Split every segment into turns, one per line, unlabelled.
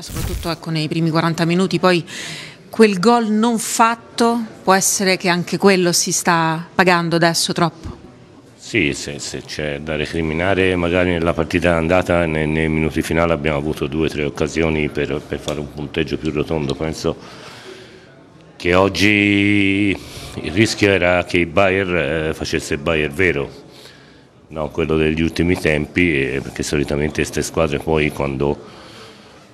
soprattutto ecco, nei primi 40 minuti, poi quel gol non fatto può essere che anche quello si sta pagando adesso troppo?
Sì, se, se c'è da recriminare, magari nella partita andata, nei, nei minuti finali abbiamo avuto due o tre occasioni per, per fare un punteggio più rotondo, penso che oggi il rischio era che il Bayer eh, facesse il Bayer vero, non quello degli ultimi tempi, eh, perché solitamente queste squadre poi quando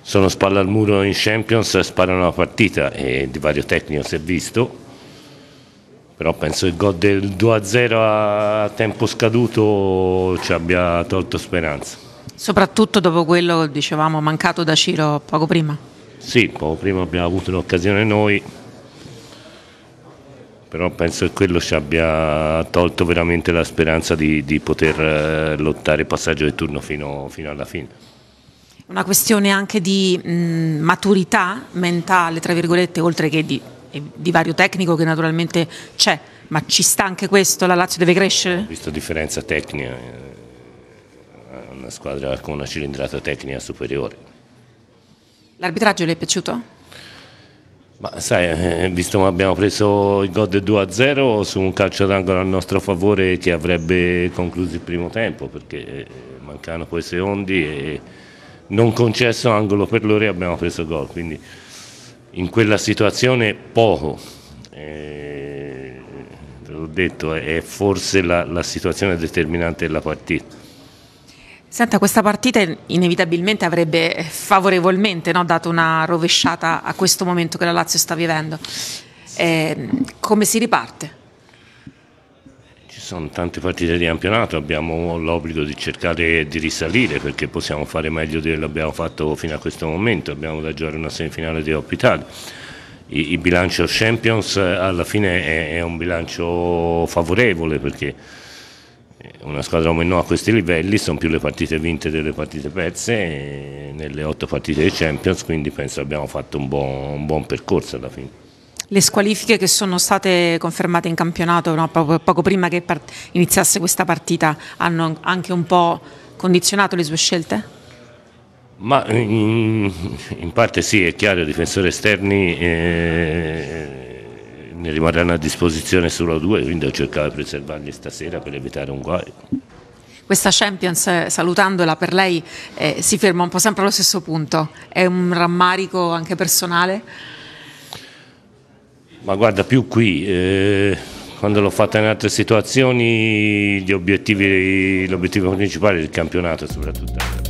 sono spalla al muro in Champions, sparano la partita e di vario tecnico si è visto. Però penso che il gol del 2-0 a tempo scaduto ci abbia tolto speranza.
Soprattutto dopo quello che dicevamo mancato da Ciro poco prima?
Sì, poco prima abbiamo avuto un'occasione noi, però penso che quello ci abbia tolto veramente la speranza di, di poter eh, lottare passaggio del turno fino, fino alla fine
una questione anche di mh, maturità mentale, tra virgolette, oltre che di, eh, di vario tecnico che naturalmente c'è, ma ci sta anche questo, la Lazio deve crescere? Ho
visto differenza tecnica, eh, una squadra con una cilindrata tecnica superiore.
L'arbitraggio le è piaciuto?
Ma sai, eh, visto che abbiamo preso il gol del 2-0 su un calcio d'angolo a nostro favore che avrebbe concluso il primo tempo perché mancano poi secondi e non concesso angolo per loro e abbiamo preso gol, quindi in quella situazione poco. Eh, l'ho detto, è forse la, la situazione determinante della partita.
Senta, questa partita inevitabilmente avrebbe favorevolmente no, dato una rovesciata a questo momento che la Lazio sta vivendo. Eh, come si riparte?
Ci sono tante partite di campionato, abbiamo l'obbligo di cercare di risalire perché possiamo fare meglio di quello che abbiamo fatto fino a questo momento, abbiamo da giocare una semifinale di Coppa Il bilancio Champions eh, alla fine è un bilancio favorevole perché eh, una squadra o meno a questi livelli sono più le partite vinte delle partite perse nelle otto partite di Champions, quindi penso abbiamo fatto un buon, un buon percorso alla fine.
Le squalifiche che sono state confermate in campionato no, poco, poco, prima che iniziasse questa partita hanno anche un po' condizionato le sue scelte?
Ma in, in parte sì, è chiaro, i difensori esterni eh, ne rimarranno a disposizione solo due, quindi ho cercato di preservarli stasera per evitare un guaio
questa Champions, eh, salutandola per lei, eh, si ferma un po' sempre allo stesso punto. È un rammarico anche personale?
Ma guarda, più qui, eh, quando l'ho fatta in altre situazioni, l'obiettivo principale è il campionato soprattutto.